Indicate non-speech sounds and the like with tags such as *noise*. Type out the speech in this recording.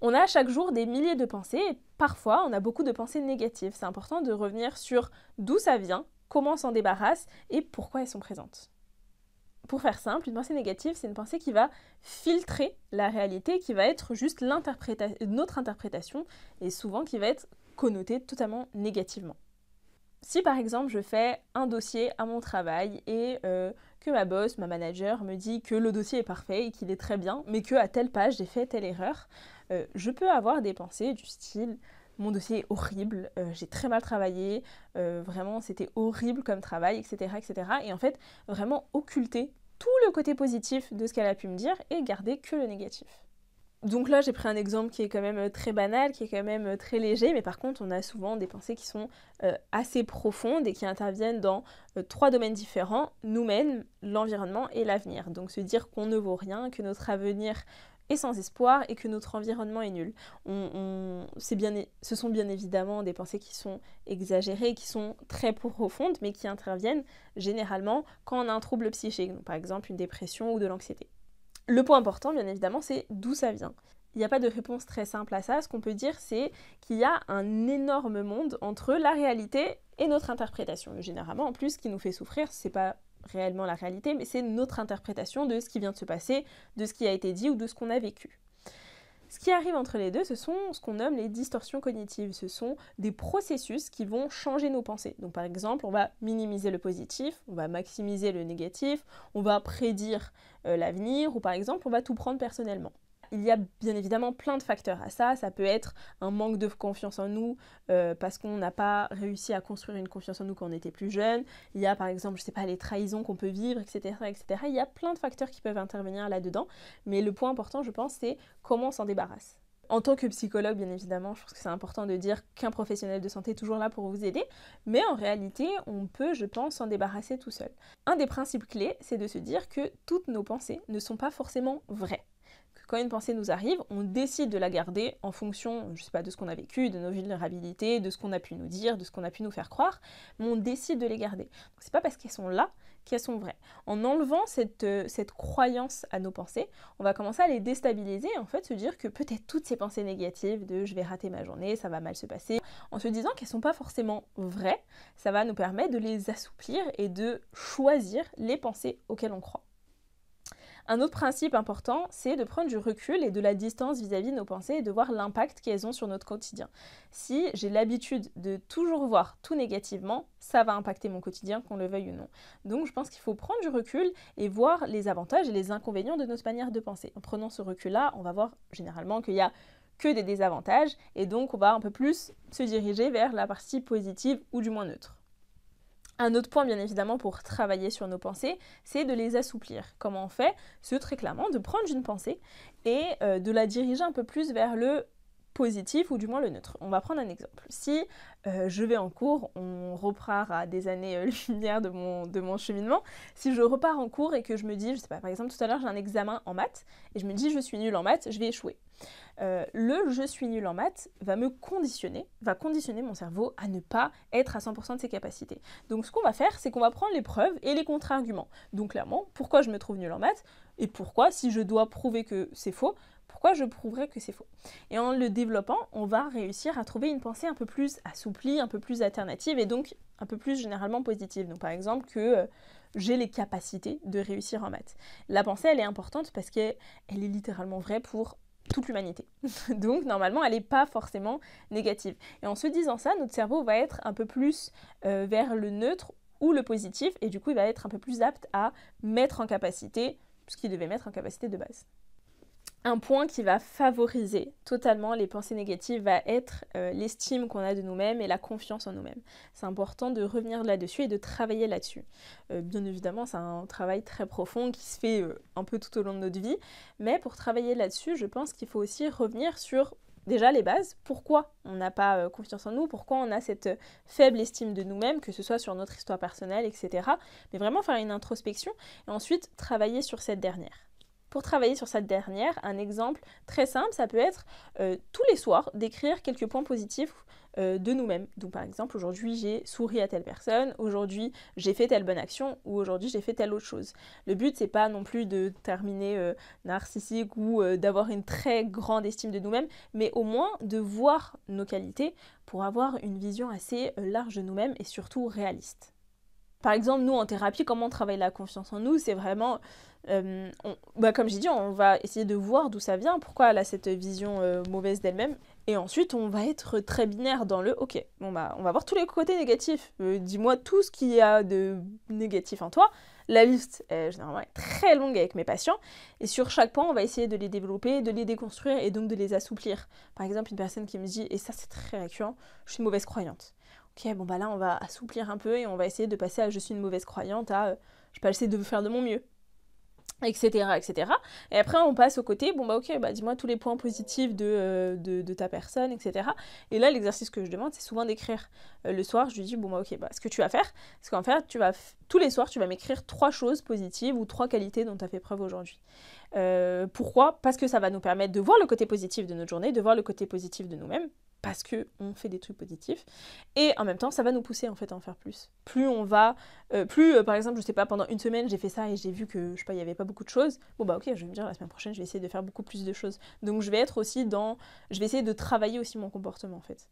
On a chaque jour des milliers de pensées et parfois on a beaucoup de pensées négatives. C'est important de revenir sur d'où ça vient, comment s'en débarrasse et pourquoi elles sont présentes. Pour faire simple, une pensée négative, c'est une pensée qui va filtrer la réalité, qui va être juste notre interprétation et souvent qui va être connotée totalement négativement. Si par exemple je fais un dossier à mon travail et euh, que ma boss, ma manager me dit que le dossier est parfait et qu'il est très bien, mais que à telle page j'ai fait telle erreur, euh, je peux avoir des pensées du style mon dossier est horrible, euh, j'ai très mal travaillé, euh, vraiment c'était horrible comme travail, etc., etc. Et en fait, vraiment occulter tout le côté positif de ce qu'elle a pu me dire et garder que le négatif. Donc là, j'ai pris un exemple qui est quand même très banal, qui est quand même très léger, mais par contre, on a souvent des pensées qui sont assez profondes et qui interviennent dans trois domaines différents, nous-mêmes, l'environnement et l'avenir. Donc se dire qu'on ne vaut rien, que notre avenir et sans espoir et que notre environnement est nul. On, bien, ce sont bien évidemment des pensées qui sont exagérées, qui sont très profondes, mais qui interviennent généralement quand on a un trouble psychique, par exemple une dépression ou de l'anxiété. Le point important, bien évidemment, c'est d'où ça vient. Il n'y a pas de réponse très simple à ça. Ce qu'on peut dire, c'est qu'il y a un énorme monde entre la réalité et notre interprétation. Généralement, en plus, ce qui nous fait souffrir, c'est pas réellement la réalité, mais c'est notre interprétation de ce qui vient de se passer, de ce qui a été dit ou de ce qu'on a vécu. Ce qui arrive entre les deux, ce sont ce qu'on nomme les distorsions cognitives. Ce sont des processus qui vont changer nos pensées. Donc par exemple, on va minimiser le positif, on va maximiser le négatif, on va prédire euh, l'avenir, ou par exemple, on va tout prendre personnellement. Il y a bien évidemment plein de facteurs à ça. Ça peut être un manque de confiance en nous euh, parce qu'on n'a pas réussi à construire une confiance en nous quand on était plus jeune. Il y a par exemple, je sais pas, les trahisons qu'on peut vivre, etc., etc. Il y a plein de facteurs qui peuvent intervenir là-dedans. Mais le point important, je pense, c'est comment on s'en débarrasse. En tant que psychologue, bien évidemment, je pense que c'est important de dire qu'un professionnel de santé est toujours là pour vous aider, mais en réalité, on peut, je pense, s'en débarrasser tout seul. Un des principes clés, c'est de se dire que toutes nos pensées ne sont pas forcément vraies quand une pensée nous arrive, on décide de la garder en fonction, je sais pas, de ce qu'on a vécu, de nos vulnérabilités, de ce qu'on a pu nous dire, de ce qu'on a pu nous faire croire, mais on décide de les garder. Ce c'est pas parce qu'elles sont là qu'elles sont vraies. En enlevant cette, euh, cette croyance à nos pensées, on va commencer à les déstabiliser et en fait se dire que peut-être toutes ces pensées négatives de je vais rater ma journée, ça va mal se passer, en se disant qu'elles sont pas forcément vraies, ça va nous permettre de les assouplir et de choisir les pensées auxquelles on croit. Un autre principe important, c'est de prendre du recul et de la distance vis-à-vis de nos pensées et de voir l'impact qu'elles ont sur notre quotidien. Si j'ai l'habitude de toujours voir tout négativement, ça va impacter mon quotidien, qu'on le veuille ou non. Donc je pense qu'il faut prendre du recul et voir les avantages et les inconvénients de notre manière de penser. En prenant ce recul-là, on va voir généralement qu'il n'y a que des désavantages et donc on va un peu plus se diriger vers la partie positive ou du moins neutre. Un autre point, bien évidemment, pour travailler sur nos pensées, c'est de les assouplir. Comment on fait ce très clairement de prendre une pensée et euh, de la diriger un peu plus vers le positif ou du moins le neutre. On va prendre un exemple. Si euh, je vais en cours, on repart à des années-lumière euh, *laughs* de mon, de mon cheminement, si je repars en cours et que je me dis, je sais pas, par exemple tout à l'heure j'ai un examen en maths et je me dis je suis nul en maths, je vais échouer. Euh, le je suis nul en maths va me conditionner, va conditionner mon cerveau à ne pas être à 100% de ses capacités. Donc ce qu'on va faire, c'est qu'on va prendre les preuves et les contre-arguments. Donc clairement, pourquoi je me trouve nul en maths et pourquoi, si je dois prouver que c'est faux, pourquoi je prouverais que c'est faux Et en le développant, on va réussir à trouver une pensée un peu plus assouplie, un peu plus alternative et donc un peu plus généralement positive. Donc par exemple que euh, j'ai les capacités de réussir en maths. La pensée, elle est importante parce qu'elle est littéralement vraie pour toute l'humanité. *laughs* Donc normalement, elle n'est pas forcément négative. Et en se disant ça, notre cerveau va être un peu plus euh, vers le neutre ou le positif, et du coup, il va être un peu plus apte à mettre en capacité ce qu'il devait mettre en capacité de base un point qui va favoriser totalement les pensées négatives va être euh, l'estime qu'on a de nous-mêmes et la confiance en nous-mêmes. C'est important de revenir là-dessus et de travailler là-dessus. Euh, bien évidemment, c'est un travail très profond qui se fait euh, un peu tout au long de notre vie, mais pour travailler là-dessus, je pense qu'il faut aussi revenir sur déjà les bases, pourquoi on n'a pas confiance en nous, pourquoi on a cette faible estime de nous-mêmes, que ce soit sur notre histoire personnelle, etc. Mais vraiment faire une introspection et ensuite travailler sur cette dernière. Pour travailler sur cette dernière, un exemple très simple, ça peut être euh, tous les soirs d'écrire quelques points positifs euh, de nous-mêmes. Donc par exemple, aujourd'hui j'ai souri à telle personne, aujourd'hui j'ai fait telle bonne action ou aujourd'hui j'ai fait telle autre chose. Le but c'est pas non plus de terminer euh, narcissique ou d'avoir une très grande estime de nous-mêmes, mais au moins de voir nos qualités pour avoir une vision assez large de nous-mêmes et surtout réaliste. Par exemple, nous en thérapie, comment on travaille la confiance en nous C'est vraiment, euh, bah, comme j'ai dit, on va essayer de voir d'où ça vient, pourquoi elle a cette vision euh, mauvaise d'elle-même. Et ensuite, on va être très binaire dans le OK, bon, bah, on va voir tous les côtés négatifs. Euh, dis-moi tout ce qu'il y a de négatif en toi. La liste est généralement très longue avec mes patients. Et sur chaque point, on va essayer de les développer, de les déconstruire et donc de les assouplir. Par exemple, une personne qui me dit, et ça c'est très récurrent, je suis mauvaise croyante ok, bon bah là on va assouplir un peu et on va essayer de passer à je suis une mauvaise croyante, à euh, je peux essayer de faire de mon mieux, etc., etc. Et après on passe au côté, bon bah ok, bah dis-moi tous les points positifs de, euh, de, ta personne, etc. Et là l'exercice que je demande c'est souvent d'écrire. Euh, le soir je lui dis, bon bah ok, bah ce que tu vas faire, c'est qu'en fait tu vas, tous les soirs tu vas m'écrire trois choses positives ou trois qualités dont tu as fait preuve aujourd'hui. pourquoi Parce que ça va nous permettre de voir le côté positif de notre journée, de voir le côté positif de nous-mêmes parce qu'on fait des trucs positifs. Et en même temps, ça va nous pousser en fait à en faire plus. Plus on va, euh, plus euh, par exemple, je sais pas, pendant une semaine, j'ai fait ça et j'ai vu que je sais pas, il y avait pas beaucoup de choses. Bon bah ok, je vais me dire la semaine prochaine, je vais essayer de faire beaucoup plus de choses. Donc je vais être aussi dans, je vais essayer de travailler aussi mon comportement en fait.